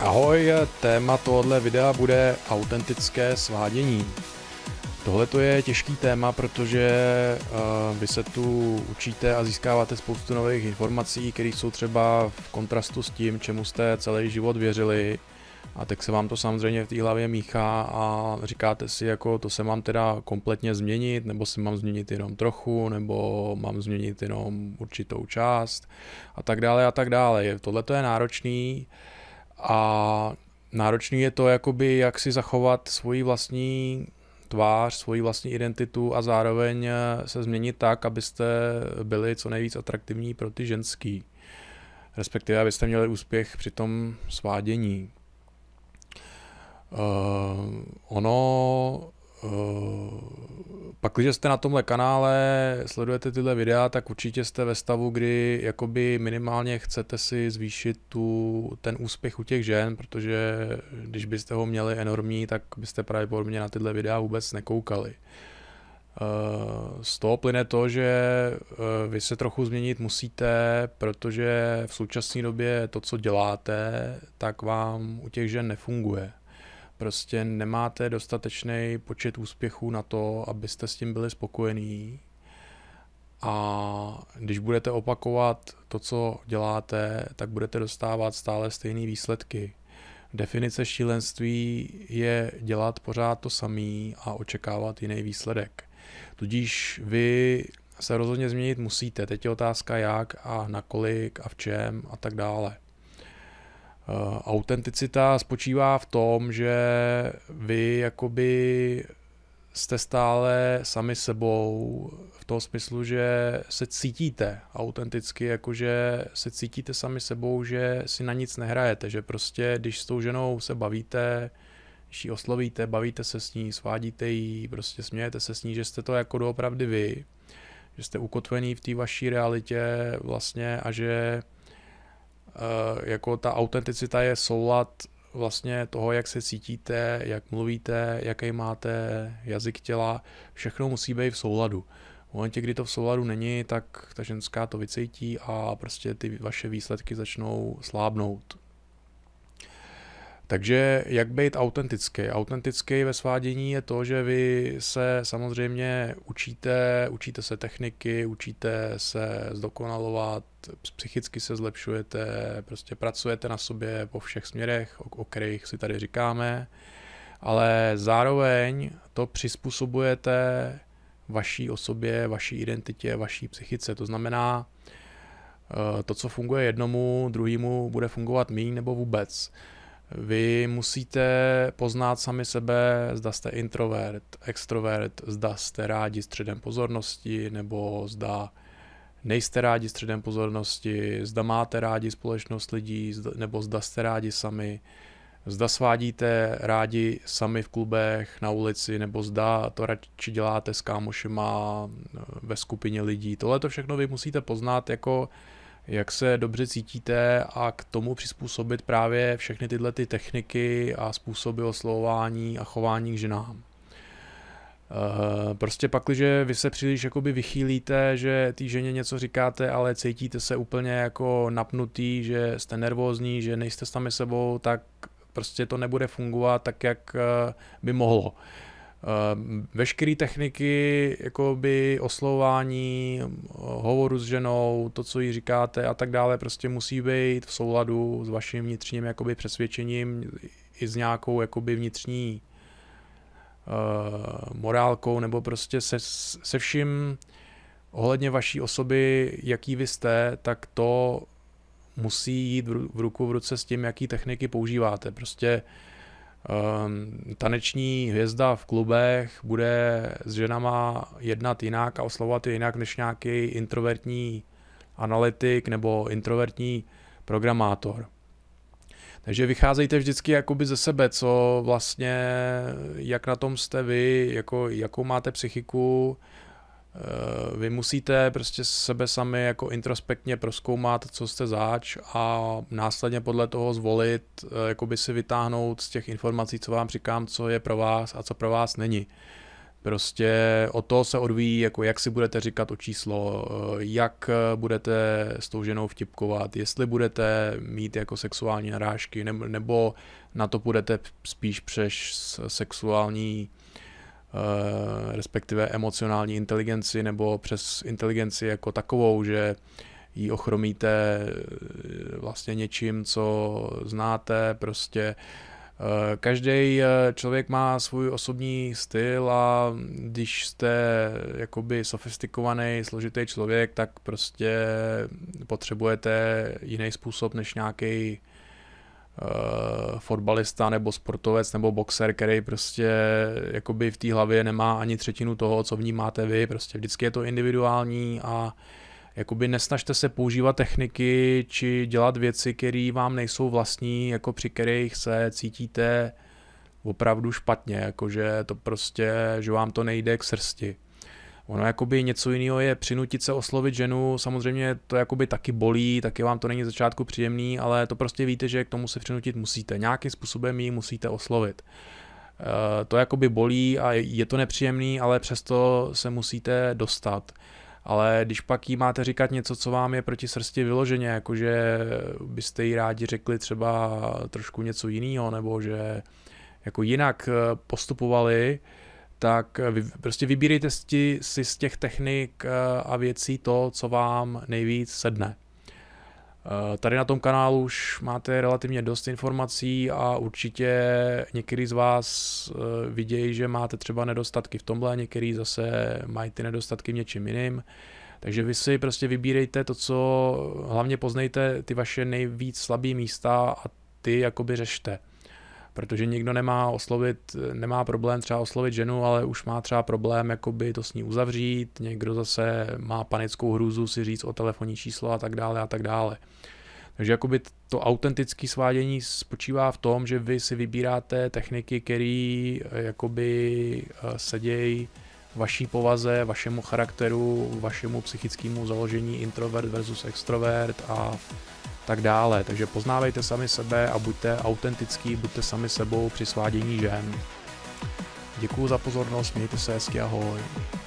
Ahoj, téma tohle videa bude autentické svádění. Tohle je těžký téma, protože eh, vy se tu učíte a získáváte spoustu nových informací, které jsou třeba v kontrastu s tím, čemu jste celý život věřili. A tak se vám to samozřejmě v té hlavě míchá a říkáte si, jako to se mám teda kompletně změnit, nebo se mám změnit jenom trochu, nebo mám změnit jenom určitou část a tak dále a tak dále. Tohle je náročný. A náročný je to, jakoby, jak si zachovat svoji vlastní tvář, svoji vlastní identitu a zároveň eh, se změnit tak, abyste byli co nejvíc atraktivní pro ty ženský. Respektive, abyste měli úspěch při tom svádění. Uh, ono Eh, pak, když jste na tomhle kanále, sledujete tyhle videa, tak určitě jste ve stavu, kdy jakoby minimálně chcete si zvýšit tu, ten úspěch u těch žen, protože když byste ho měli enormní, tak byste pravděpodobně na tyhle videa vůbec nekoukali. Eh, z toho plyne to, že eh, vy se trochu změnit musíte, protože v současné době to, co děláte, tak vám u těch žen nefunguje prostě nemáte dostatečný počet úspěchů na to, abyste s tím byli spokojení. A když budete opakovat to, co děláte, tak budete dostávat stále stejné výsledky. Definice šílenství je dělat pořád to samý a očekávat jiný výsledek. Tudíž vy se rozhodně změnit musíte. Teď je otázka jak a nakolik a v čem a tak dále. Eh, autenticita spočívá v tom, že vy jakoby jste stále sami sebou v tom smyslu, že se cítíte autenticky, jakože se cítíte sami sebou, že si na nic nehrajete, že prostě když s tou ženou se bavíte, když ji oslovíte, bavíte se s ní, svádíte ji, prostě smějete se s ní, že jste to jako doopravdy vy, že jste ukotvený v té vaší realitě vlastně a že Eh, jako ta autenticita je soulad vlastně toho, jak se cítíte, jak mluvíte, jaký máte jazyk těla, všechno musí být v souladu. V momentě, kdy to v souladu není, tak ta ženská to vycítí a prostě ty vaše výsledky začnou slábnout. Takže jak být autentický? Autentický ve svádění je to, že vy se samozřejmě učíte, učíte se techniky, učíte se zdokonalovat, psychicky se zlepšujete, prostě pracujete na sobě po všech směrech, o, o kterých si tady říkáme, ale zároveň to přizpůsobujete vaší osobě, vaší identitě, vaší psychice. To znamená, eh, to, co funguje jednomu, druhému bude fungovat méně nebo vůbec. Vy musíte poznat sami sebe, zda jste introvert, extrovert, zda jste rádi středem pozornosti, nebo zda nejste rádi středem pozornosti, zda máte rádi společnost lidí, nebo zda jste rádi sami, zda svádíte rádi sami v klubech, na ulici, nebo zda to radši děláte s kámošima eh, ve skupině lidí. Tohle to všechno vy musíte poznat jako jak se dobře cítíte a k tomu přizpůsobit právě všechny tyhle ty techniky a způsoby oslovování a chování k ženám. Eh, prostě pak, když vy se příliš jakoby vychýlíte, že té ženě něco říkáte, ale cítíte se úplně jako napnutý, že jste nervózní, že nejste sami sebou, tak prostě to nebude fungovat tak, jak eh, by mohlo. Ehm, veškeré techniky by oslování, hovoru s ženou, to, co jí říkáte a tak dále, prostě musí být v souladu s vaším vnitřním jakoby přesvědčením i s nějakou jakoby vnitřní eh, morálkou nebo prostě se, se vším ohledně vaší osoby, jaký vy jste, tak to musí jít v ruku v ruce s tím, jaký techniky používáte. Prostě uh, Ehm, taneční hvězda v klubech bude s ženama jednat jinak a oslovovat je jinak než nějaký introvertní analytik nebo introvertní programátor. Takže vycházejte vždycky jakoby ze sebe, co vlastně, jak na tom jste vy, jako, jakou máte psychiku, Eh, vy musíte prostě sebe sami jako introspektně proskoumat, co jste záč, a následně podle toho zvolit, eh, jakoby si vytáhnout z těch informací, co vám říkám, co je pro vás a co pro vás není. Prostě o to se odvíjí, jako jak si budete říkat o číslo, eh, jak budete s tou ženou vtipkovat, jestli budete mít jako sexuální narážky, nebo, nebo na to budete spíš přes sexuální Eh, respektive emocionální inteligenci nebo přes inteligenci jako takovou, že ji ochromíte eh, vlastně něčím, co znáte, prostě eh, Každý člověk má svůj osobní styl a když jste jakoby sofistikovaný, složitý člověk, tak prostě potřebujete jiný způsob než nějaký uh, fotbalista nebo sportovec nebo boxer, který prostě jakoby v té hlavě nemá ani třetinu toho, co vnímáte vy, prostě vždycky je to individuální a jakoby nesnažte se používat techniky či dělat věci, které vám nejsou vlastní, jako při kterých se cítíte opravdu špatně, jakože to prostě, že vám to nejde k srsti. Ono jakoby něco jiného je přinutit se oslovit ženu, samozřejmě to jakoby taky bolí, taky vám to není začátku příjemný, ale to prostě víte, že k tomu se přinutit musíte. Nějakým způsobem ji musíte oslovit. Eh, to jakoby bolí a je to nepříjemný, ale přesto se musíte dostat. Ale když pak jí máte říkat něco, co vám je proti srsti vyloženě, jakože byste jí rádi řekli třeba trošku něco jiného, nebo že jako jinak eh, postupovali, tak eh, vy, prostě vybírejte si z těch technik eh, a věcí to, co vám nejvíc sedne. Eh, tady na tom kanálu už máte relativně dost informací a určitě některý z vás vidějí, že máte třeba nedostatky v tomhle, některý zase mají ty nedostatky v něčím jiným. Takže vy si prostě vybírejte to, co hlavně poznejte ty vaše nejvíc slabý místa a ty jakoby řešte protože nikdo nemá oslovit, nemá problém třeba oslovit ženu, ale už má třeba problém jakoby to s ní uzavřít, někdo zase má panickou hrůzu si říct o telefonní číslo a tak dále a tak dále. Takže jakoby to autentické svádění spočívá v tom, že vy si vybíráte techniky, které eh, jakoby eh, sedějí vaší povaze, vašemu charakteru, vašemu psychickému založení introvert versus extrovert a tak dále. Takže poznávejte sami sebe a buďte autentický, buďte sami sebou při svádění žen. Děkuji za pozornost, mějte se hezky, ahoj.